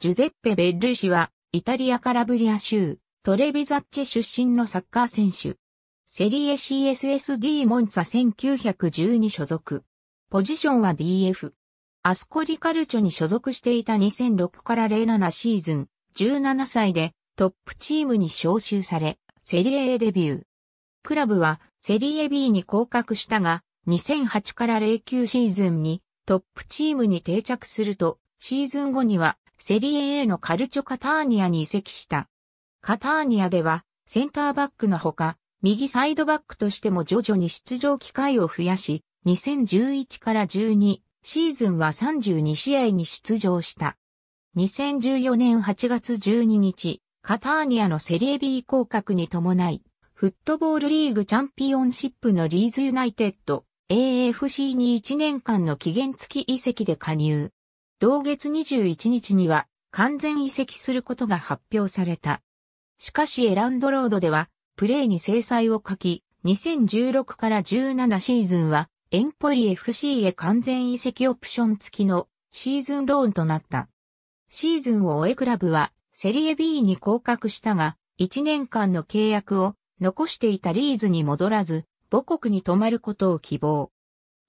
ジュゼッペ・ベッルーシは、イタリア・カラブリア州、トレビザッチェ出身のサッカー選手。セリエ CSSD モンツァ1912所属。ポジションは DF。アスコリカルチョに所属していた2006から07シーズン、17歳でトップチームに招集され、セリエ A デビュー。クラブはセリエ B に降格したが、2008から09シーズンにトップチームに定着すると、シーズン後にはセリエ A のカルチョカターニアに移籍した。カターニアでは、センターバックのほか、右サイドバックとしても徐々に出場機会を増やし、2011から12シーズンは32試合に出場した。2014年8月12日、カターニアのセリエ B 降格に伴い、フットボールリーグチャンピオンシップのリーズユナイテッド AFC に1年間の期限付き移籍で加入。同月21日には完全移籍することが発表された。しかしエランドロードではプレーに制裁を書き、2016から17シーズンはエンポリ FC へ完全移籍オプション付きのシーズンローンとなった。シーズンを終えクラブはセリエ B に降格したが、1年間の契約を残していたリーズに戻らず、母国に泊まることを希望。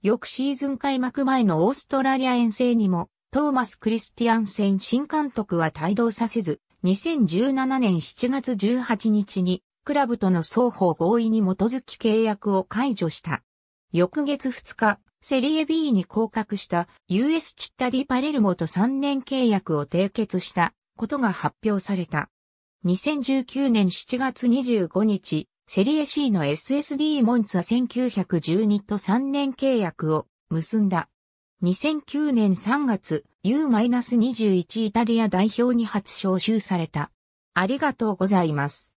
翌シーズン開幕前のオーストラリア遠征にもトーマス・クリスティアンセン新監督は帯同させず、2017年7月18日に、クラブとの双方合意に基づき契約を解除した。翌月2日、セリエ B に降格した US チッタディ・パレルモと3年契約を締結したことが発表された。2019年7月25日、セリエ C の SSD モンツァ1912と3年契約を結んだ。2009年3月、U-21 イタリア代表に初招集された。ありがとうございます。